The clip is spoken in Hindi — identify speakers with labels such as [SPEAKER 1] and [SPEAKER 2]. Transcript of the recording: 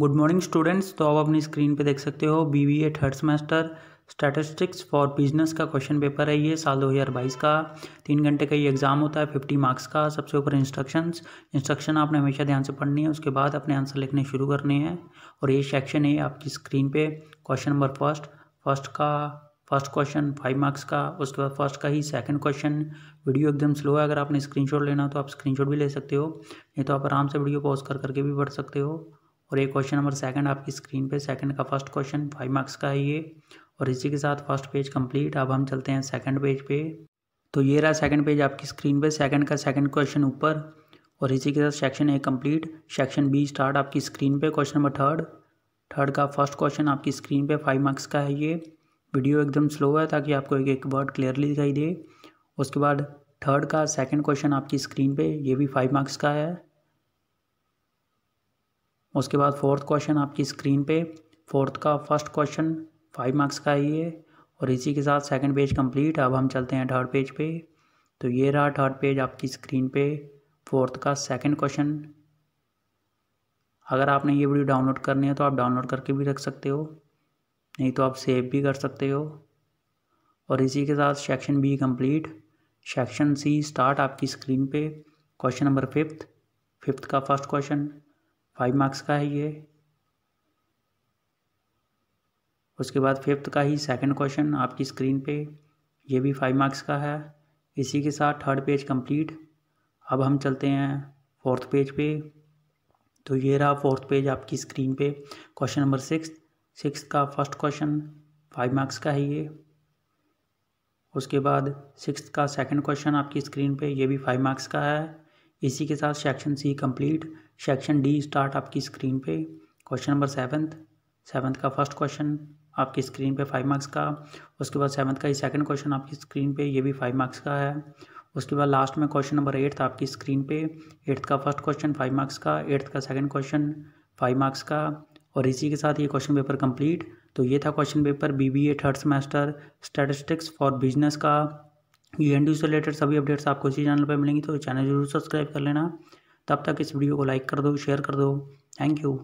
[SPEAKER 1] गुड मॉर्निंग स्टूडेंट्स तो आप अपनी स्क्रीन पे देख सकते हो B B A third semester statistics for business का क्वेश्चन पेपर है ये साल दो हज़ार बाईस का तीन घंटे का ये एग्ज़ाम होता है फिफ्टी मार्क्स का सबसे ऊपर इंस्ट्रक्शंस इंस्ट्रक्शन आपने हमेशा ध्यान से पढ़नी है उसके बाद अपने आंसर लिखने शुरू करने हैं और ये सेक्शन है आपकी स्क्रीन पर क्वेश्चन नंबर फर्स्ट फर्स्ट का फर्स्ट क्वेश्चन फाइव मार्क्स का उसके बाद फर्स्ट का ही सेकंड क्वेश्चन वीडियो एकदम स्लो है अगर आपने स्क्रीनशॉट लेना हो तो आप स्क्रीनशॉट भी ले सकते हो नहीं तो आप आराम से वीडियो पॉज कर करके भी पढ़ सकते हो और ये क्वेश्चन नंबर सेकंड आपकी स्क्रीन पे सेकंड का फर्स्ट क्वेश्चन फाइव मार्क्स का है ये और इसी के साथ फर्स्ट पेज कंप्लीट अब हम चलते हैं सेकंड पेज पे तो ये रहा सेकंड पेज आपकी स्क्रीन पे सेकंड का सेकंड क्वेश्चन ऊपर और इसी के साथ section A complete section B start आपकी स्क्रीन पे क्वेश्चन नंबर थर्ड थर्ड का फर्स्ट क्वेश्चन आपकी स्क्रीन पर फाइव मार्क्स का है ये वीडियो एकदम स्लो है ताकि आपको एक एक वर्ड क्लियरली दिखाई दे उसके बाद थर्ड का सेकंड क्वेश्चन आपकी स्क्रीन पे ये भी फाइव मार्क्स का है उसके बाद फोर्थ क्वेश्चन आपकी स्क्रीन पे फोर्थ का फर्स्ट क्वेश्चन फाइव मार्क्स का ही है और इसी के साथ सेकंड पेज कंप्लीट अब हम चलते हैं थर्ड पेज पे तो ये रहा थर्ड पेज आपकी स्क्रीन पे फोर्थ का सेकंड क्वेश्चन अगर आपने ये वीडियो डाउनलोड करनी है तो आप डाउनलोड करके भी रख सकते हो नहीं तो आप सेव भी कर सकते हो और इसी के साथ section B complete section C start आपकी स्क्रीन पे क्वेश्चन नंबर फिफ्थ फिफ्थ का फर्स्ट क्वेश्चन फाइव मार्क्स का है ये उसके बाद फिफ्थ का ही सेकंड क्वेश्चन आपकी स्क्रीन पे ये भी फाइव मार्क्स का है इसी के साथ थर्ड पेज कंप्लीट अब हम चलते हैं फोर्थ पेज पे तो ये रहा फोर्थ पेज आपकी स्क्रीन पे क्वेश्चन नंबर सिक्स सिक्स का फर्स्ट क्वेश्चन फाइव मार्क्स का है ये उसके बाद सिक्स का सेकंड क्वेश्चन आपकी स्क्रीन पे ये भी फाइव मार्क्स का है इसी के साथ section C complete section D start आपकी स्क्रीन पे क्वेश्चन नंबर सेवन्थ सेवन्थ का फर्स्ट क्वेश्चन आपकी स्क्रीन पे फाइव मार्क्स का उसके बाद सेवन्थ का ही सेकंड क्वेश्चन आपकी स्क्रीन पे ये भी फाइव मार्क्स का है उसके बाद लास्ट में क्वेश्चन नंबर एट्थ आपकी स्क्रीन पे एट्थ का फर्स्ट क्वेश्चन फाइव मार्क्स का एट्थ का सेकंड क्वेश्चन फाइव मार्क्स का और इसी के साथ ये क्वेश्चन पेपर कंप्लीट तो ये था question paper B B A third semester statistics for business का यू एन डी से रिलेटेड सभी अपडेट्स आपको इसी चैनल पर मिलेंगी तो चैनल जरूर सब्सक्राइब कर लेना तब तक इस वीडियो को लाइक कर दो शेयर कर दो थैंक यू